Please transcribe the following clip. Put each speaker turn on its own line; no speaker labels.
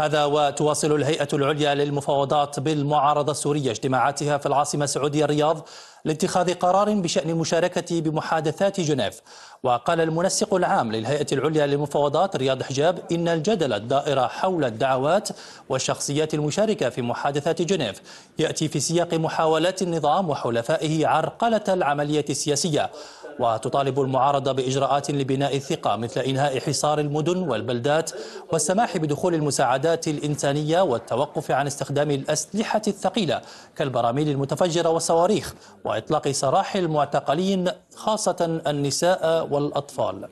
هذا وتواصل الهيئة العليا للمفاوضات بالمعارضة السورية اجتماعاتها في العاصمة السعودية الرياض لاتخاذ قرار بشأن المشاركة بمحادثات جنيف وقال المنسق العام للهيئة العليا للمفاوضات رياض حجاب إن الجدل الدائر حول الدعوات والشخصيات المشاركة في محادثات جنيف يأتي في سياق محاولات النظام وحلفائه عرقلة العملية السياسية وتطالب المعارضة بإجراءات لبناء الثقة مثل إنهاء حصار المدن والبلدات والسماح بدخول المساعدات الإنسانية والتوقف عن استخدام الأسلحة الثقيلة كالبراميل المتفجرة والصواريخ وإطلاق سراح المعتقلين خاصة النساء والأطفال